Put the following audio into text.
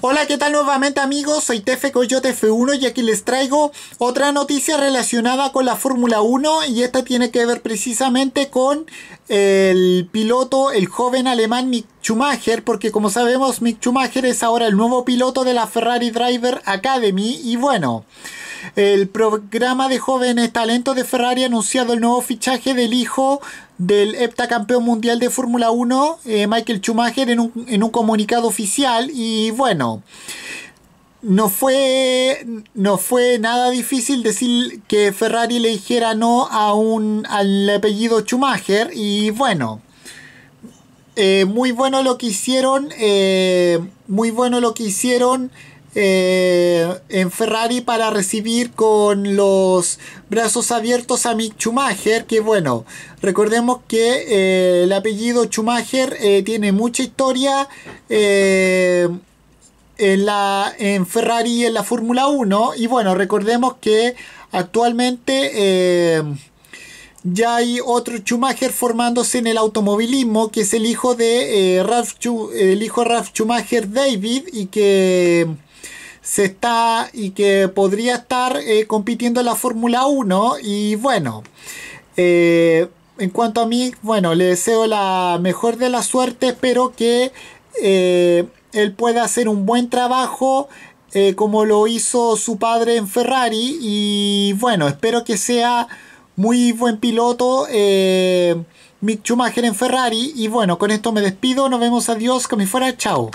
Hola, ¿qué tal nuevamente amigos? Soy Tefe Coyote F1 y aquí les traigo otra noticia relacionada con la Fórmula 1 y esta tiene que ver precisamente con el piloto, el joven alemán Mick Schumacher, porque como sabemos Mick Schumacher es ahora el nuevo piloto de la Ferrari Driver Academy y bueno... El programa de jóvenes talentos de Ferrari ha anunciado el nuevo fichaje del hijo del heptacampeón mundial de Fórmula 1, eh, Michael Schumacher, en un, en un comunicado oficial. Y bueno, no fue, no fue nada difícil decir que Ferrari le dijera no a un, al apellido Schumacher. Y bueno, eh, muy bueno lo que hicieron. Eh, muy bueno lo que hicieron eh, en Ferrari para recibir con los brazos abiertos a Mick Schumacher, que bueno, recordemos que eh, el apellido Schumacher eh, tiene mucha historia en, la, en Ferrari y en la Fórmula 1, y bueno, recordemos que actualmente ya hay otro Schumacher formándose en el automovilismo, que es el hijo de el hijo Schumacher David, y que se está y que podría estar eh, compitiendo en la Fórmula 1 y bueno, eh, en cuanto a mí, bueno, le deseo la mejor de la suerte, espero que eh, él pueda hacer un buen trabajo. como lo hizo su padre en Ferrari y bueno espero que sea muy buen piloto Mick Schumacher en Ferrari. Y bueno, con esto me despido. Nos vemos. Adiós. Que me fuera. Chao.